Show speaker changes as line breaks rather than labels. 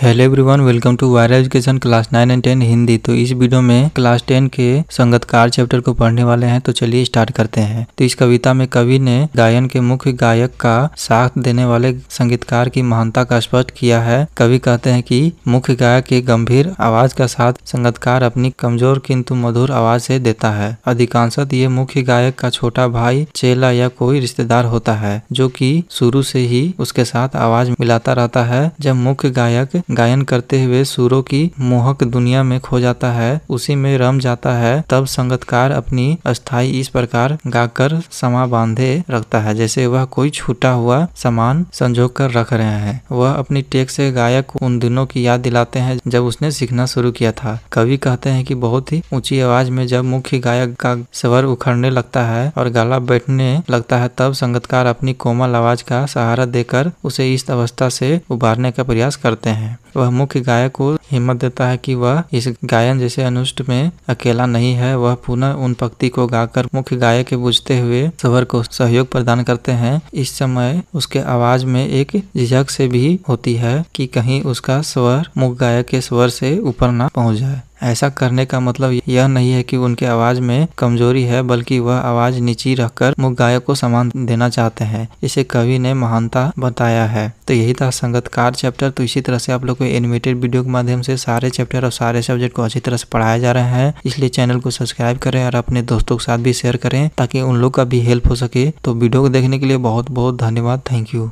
hello everyone welcome to viral education class nine and ten Hindi तो इस video में class ten के संगतकार chapter को पढ़ने वाले हैं तो चलिए स्टार्ट करते हैं तो इस कविता में कवि ने गायन के मुख्य गायक का साथ देने वाले संगीतकार की महानता का स्पष्ट किया है कवि कहते हैं कि मुख्य गायक के गंभीर आवाज का साथ संगतकार अपनी कमजोर किंतु मधुर आवाज से देता है अधिकांशत ये मुख्य गायक का छोटा भाई चेला या कोई रिश्तेदार होता है जो की शुरू से ही उसके साथ आवाज मिलाता रहता है जब मुख्य गायक गायन करते हुए सुरों की मोहक दुनिया में खो जाता है उसी में रम जाता है तब संगतकार अपनी अस्थाई इस प्रकार गाकर समा बांधे रखता है जैसे वह कोई छूटा हुआ सामान संजो कर रख रहे हैं वह अपनी टेक से गायक उन दिनों की याद दिलाते हैं जब उसने सीखना शुरू किया था कवि कहते हैं कि बहुत ही ऊंची आवाज में जब मुख्य गायक का स्वर उखड़ने लगता है और गला बैठने लगता है तब संगतकार अपनी कोमल आवाज का सहारा देकर उसे इस अवस्था से उबारने का प्रयास करते हैं वह मुख्य गायक को हिम्मत देता है कि वह इस गायन जैसे अनुष्ट में अकेला नहीं है वह पुनः उन पक्ति को गाकर मुख्य गायक के बुझते हुए सबर को सहयोग प्रदान करते हैं इस समय उसके आवाज में एक झिझक से भी होती है कि कहीं उसका स्वर मुख्य गायक के स्वर से ऊपर ना पहुंच जाए ऐसा करने का मतलब यह नहीं है कि उनके आवाज में कमजोरी है बल्कि वह आवाज नीची रखकर मुख गायक को सम्मान देना चाहते हैं इसे कवि ने महानता बताया है तो यही था संगतकार चैप्टर तो इसी तरह से आप लोग को एनिमेटेड वीडियो के माध्यम से सारे चैप्टर और सारे सब्जेक्ट को अच्छी तरह से पढ़ाया जा रहा है इसलिए चैनल को सब्सक्राइब करें और अपने दोस्तों के साथ भी शेयर करें ताकि उन लोग का भी हेल्प हो सके तो वीडियो को देखने के लिए बहुत बहुत धन्यवाद थैंक यू